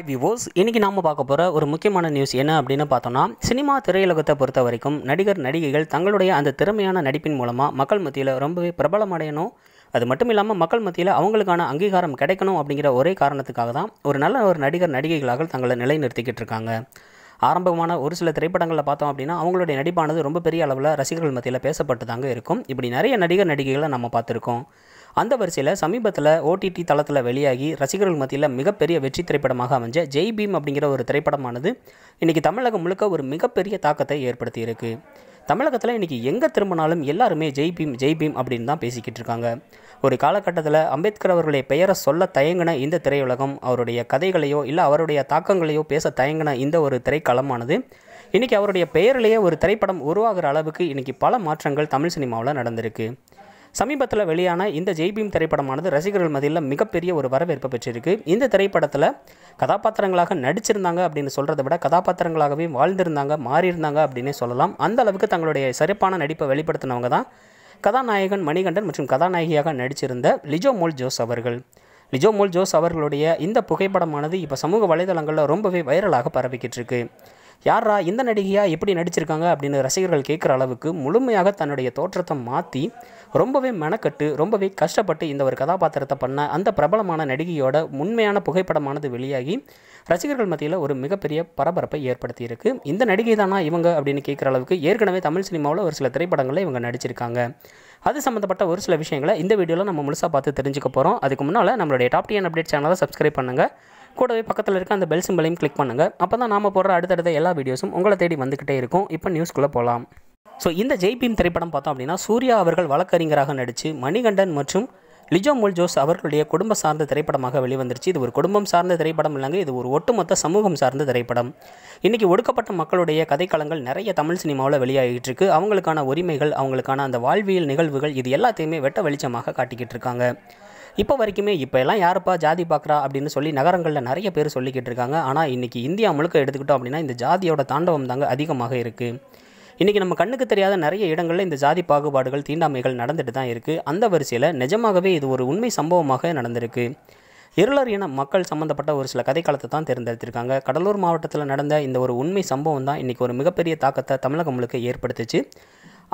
hi விவோஸ் இன்றைக்கி நாம் பார்க்க போகிற ஒரு முக்கியமான நியூஸ் என்ன அப்படின்னு பார்த்தோம்னா சினிமா திரையுலகத்தை பொறுத்த வரைக்கும் நடிகர் நடிகைகள் தங்களுடைய அந்த திறமையான நடிப்பின் மூலமாக மக்கள் மத்தியில் ரொம்பவே பிரபலமடையணும் அது மட்டும் இல்லாமல் மக்கள் மத்தியில் அவங்களுக்கான அங்கீகாரம் கிடைக்கணும் அப்படிங்கிற ஒரே காரணத்துக்காக தான் ஒரு நல்ல ஒரு நடிகர் நடிகைகளாக தங்களை நிலைநிறுத்திக்கிட்டு இருக்காங்க ஆரம்பமான ஒரு சில திரைப்படங்களில் பார்த்தோம் அப்படின்னா அவங்களுடைய நடிப்பானது ரொம்ப பெரிய அளவில் ரசிகர்கள் மத்தியில் பேசப்பட்டு தாங்க இருக்கும் இப்படி நிறைய நடிகர் நடிகைகளை நம்ம பார்த்துருக்கோம் அந்த வரிசையில் சமீபத்தில் ஓடிடி தளத்தில் வெளியாகி ரசிகர்கள் மத்தியில் மிகப்பெரிய வெற்றி திரைப்படமாக அமைஞ்ச ஜெய் பீம் அப்படிங்கிற ஒரு திரைப்படமானது இன்றைக்கி தமிழகம் முழுக்க ஒரு மிகப்பெரிய தாக்கத்தை ஏற்படுத்தியிருக்கு தமிழகத்தில் இன்றைக்கி எங்கே திரும்பினாலும் எல்லாருமே ஜெய் பீம் ஜெய் பீம் அப்படின்னு தான் பேசிக்கிட்டு இருக்காங்க ஒரு காலகட்டத்தில் அம்பேத்கர் அவர்களுடைய பெயரை சொல்ல தயங்கின இந்த திரையுலகம் அவருடைய கதைகளையோ இல்லை அவருடைய தாக்கங்களையோ பேச தயங்கின இந்த ஒரு திரைக்களமானது இன்றைக்கி அவருடைய பெயரிலேயே ஒரு திரைப்படம் உருவாகிற அளவுக்கு இன்றைக்கி பல மாற்றங்கள் தமிழ் சினிமாவில் நடந்திருக்கு சமீபத்தில் வெளியான இந்த ஜெய்பீம் திரைப்படமானது ரசிகர்கள் மதியில் மிகப்பெரிய ஒரு வரவேற்பை பெற்றிருக்கு இந்த திரைப்படத்தில் கதாபாத்திரங்களாக நடிச்சிருந்தாங்க அப்படின்னு சொல்கிறத விட கதாபாத்திரங்களாகவே வாழ்ந்திருந்தாங்க மாறியிருந்தாங்க அப்படின்னே சொல்லலாம் அந்த அளவுக்கு தங்களுடைய சிறப்பான நடிப்பை வெளிப்படுத்தினவங்க தான் கதாநாயகன் மணிகண்டன் மற்றும் கதாநாயகியாக நடிச்சிருந்த லிஜோ மோல் ஜோஸ் அவர்கள் லிஜோ மோல் ஜோஸ் அவர்களுடைய இந்த புகைப்படமானது இப்போ சமூக வலைதளங்களில் ரொம்பவே வைரலாக பரவிக்கிட்டு இருக்குது யாரா இந்த நடிகையாக எப்படி நடிச்சிருக்காங்க அப்படின்னு ரசிகர்கள் கேட்குற அளவுக்கு முழுமையாக தன்னுடைய தோற்றத்தை மாற்றி ரொம்பவே மெனக்கட்டு ரொம்பவே கஷ்டப்பட்டு இந்த ஒரு கதாபாத்திரத்தை பண்ண அந்த பிரபலமான நடிகையோட உண்மையான புகைப்படமானது வெளியாகி ரசிகர்கள் மத்தியில் ஒரு மிகப்பெரிய பரபரப்பை ஏற்படுத்தியிருக்கு இந்த நடிகை தானா இவங்க அப்படின்னு கேட்குற அளவுக்கு ஏற்கனவே தமிழ் சினிமாவில் ஒரு சில திரைப்படங்களில் இவங்க நடிச்சிருக்காங்க அது சம்மந்தப்பட்ட ஒரு சில விஷயங்களை இந்த வீடியோவில் நம்ம முழுசாக பார்த்து தெரிஞ்சுக்க போகிறோம் அதுக்கு முன்னால் நம்மளுடைய டாப் டிஎன் அப்டேட் சேனலை சப்ஸ்கிரைப் பண்ணுங்கள் கூடவே பக்கத்தில் இருக்க அந்த பெல் சிம்பிளையும் கிளிக் பண்ணுங்கள் அப்போ தான் நாம் போடுற அடுத்தடுத்த எல்லா வீடியோஸும் உங்களை தேடி வந்துக்கிட்டே இருக்கும் இப்போ நியூஸ்குள்ளே போகலாம் ஸோ இந்த ஜெய்பீம் திரைப்படம் பார்த்தோம் அப்படின்னா சூர்யா அவர்கள் வழக்கறிஞராக நடித்து மணிகண்டன் மற்றும் லிஜோ மோல் ஜோஸ் அவர்களுடைய குடும்ப சார்ந்த திரைப்படமாக வெளிவந்துருச்சு இது ஒரு குடும்பம் சார்ந்த திரைப்படம் இல்லைங்க இது ஒரு ஒட்டுமொத்த சமூகம் சார்ந்த திரைப்படம் இன்றைக்கி ஒடுக்கப்பட்ட மக்களுடைய கதைக்களங்கள் நிறைய தமிழ் சினிமாவில் வெளியாகிட்டு இருக்கு அவங்களுக்கான உரிமைகள் அவங்களுக்கான அந்த வாழ்வியல் நிகழ்வுகள் இது எல்லாத்தையுமே வெட்ட வெளிச்சமாக காட்டிக்கிட்டு இருக்காங்க இப்போ வரைக்குமே இப்போ எல்லாம் யாருப்பா ஜாதி பார்க்குறா அப்படின்னு சொல்லி நகரங்களில் நிறைய பேர் சொல்லிக்கிட்டு இருக்காங்க ஆனால் இன்றைக்கி இந்தியா முழுக்க எடுத்துக்கிட்டோம் அப்படின்னா இந்த ஜாதியோட தாண்டவம் தாங்க அதிகமாக இருக்குது இன்றைக்கி நம்ம கண்ணுக்கு தெரியாத நிறைய இடங்களில் இந்த ஜாதி பாகுபாடுகள் தீண்டாமைகள் நடந்துட்டு தான் இருக்குது அந்த வரிசையில் நிஜமாகவே இது ஒரு உண்மை சம்பவமாக நடந்திருக்கு இருளர் என மக்கள் சம்மந்தப்பட்ட ஒரு சில கதைக்காலத்தை தான் தேர்ந்தெடுத்திருக்காங்க கடலூர் மாவட்டத்தில் நடந்த இந்த ஒரு உண்மை சம்பவம் தான் இன்றைக்கி ஒரு மிகப்பெரிய தாக்கத்தை தமிழகம் முழுக்க ஏற்படுத்துச்சு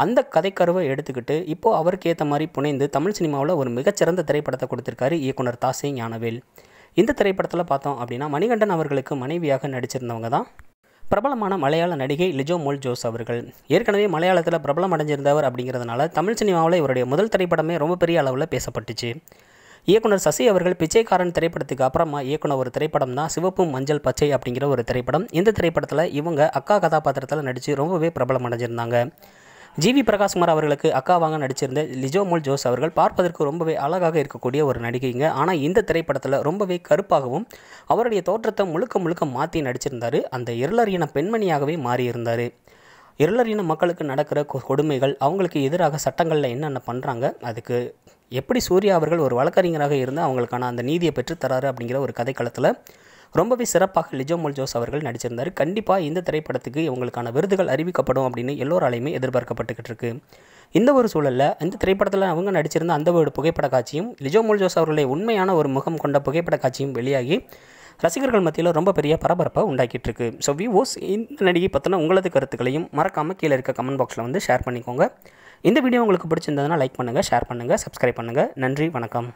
அந்த கதைக்கருவை எடுத்துக்கிட்டு இப்போ அவருக்கு ஏற்ற மாதிரி புனைந்து தமிழ் சினிமாவில் ஒரு மிகச்சிறந்த திரைப்படத்தை கொடுத்துருக்காரு இயக்குனர் தாசே ஞானவேல் இந்த திரைப்படத்தில் பார்த்தோம் அப்படின்னா மணிகண்டன் அவர்களுக்கு மனைவியாக நடிச்சிருந்தவங்க தான் பிரபலமான மலையாள நடிகை லிஜோ மோல் ஜோஸ் அவர்கள் ஏற்கனவே மலையாளத்தில் பிரபலம் அடைஞ்சிருந்தவர் அப்படிங்கிறதுனால தமிழ் சினிமாவில் இவருடைய முதல் திரைப்படமே ரொம்ப பெரிய அளவில் பேசப்பட்டுச்சு இயக்குனர் சசி அவர்கள் பிச்சைக்காரன் திரைப்படத்துக்கு அப்புறமா இயக்குனர் ஒரு திரைப்படம் தான் சிவப்பு மஞ்சள் பச்சை அப்படிங்கிற ஒரு திரைப்படம் இந்த திரைப்படத்தில் இவங்க அக்கா கதாபாத்திரத்தில் நடித்து ரொம்பவே பிரபலம் அடைஞ்சிருந்தாங்க ஜிவி பிரகாஷ்குமார் அவர்களுக்கு அக்காவாக நடிச்சிருந்த லிஜோமோல் ஜோஸ் அவர்கள் பார்ப்பதற்கு ரொம்பவே அழகாக இருக்கக்கூடிய ஒரு நடிகைங்க ஆனால் இந்த திரைப்படத்தில் ரொம்பவே கருப்பாகவும் அவருடைய தோற்றத்தை முழுக்க முழுக்க மாற்றி நடிச்சிருந்தார் அந்த இருளர் பெண்மணியாகவே மாறியிருந்தார் இருளர் இன மக்களுக்கு நடக்கிற கொடுமைகள் அவங்களுக்கு எதிராக சட்டங்களில் என்னென்ன பண்ணுறாங்க அதுக்கு எப்படி சூர்யா அவர்கள் ஒரு வழக்கறிஞராக இருந்து அவங்களுக்கான அந்த நீதியை பெற்றுத்தராரு அப்படிங்கிற ஒரு கதைக்களத்தில் ரொம்பவே சிறப்பாக லிஜோமல் ஜோஸ் அவர்கள் நடிச்சிருந்தார் கண்டிப்பாக இந்த திரைப்படத்துக்கு இவங்களுக்கான விருதுகள் அறிவிக்கப்படும் அப்படின்னு எல்லோராலையுமே எதிர்பார்க்கப்பட்டுக்கிட்டு இருக்கு இந்த ஒரு சூழலில் இந்த திரைப்படத்தில் அவங்க நடிச்சிருந்த அந்த ஒரு புகைப்பட காட்சியும் லிஜோ ஜோஸ் அவர்களுடைய உண்மையான ஒரு முகம் கொண்ட புகைப்பட காட்சியும் வெளியாகி ரசிகர்கள் மத்தியில் ரொம்ப பெரிய பரபரப்பை உண்டாக்கிட்டு இருக்கு ஸோ விவோஸ் இந்த நடிகை பற்றின உங்களது கருத்துக்களையும் மறக்காமல் கீழே இருக்க கமெண்ட் பாக்ஸில் வந்து ஷேர் பண்ணிக்கோங்க இந்த வீடியோ உங்களுக்கு பிடிச்சிருந்ததுன்னா லைக் பண்ணுங்கள் ஷேர் பண்ணுங்கள் சப்ஸ்கிரைப் பண்ணுங்கள் நன்றி வணக்கம்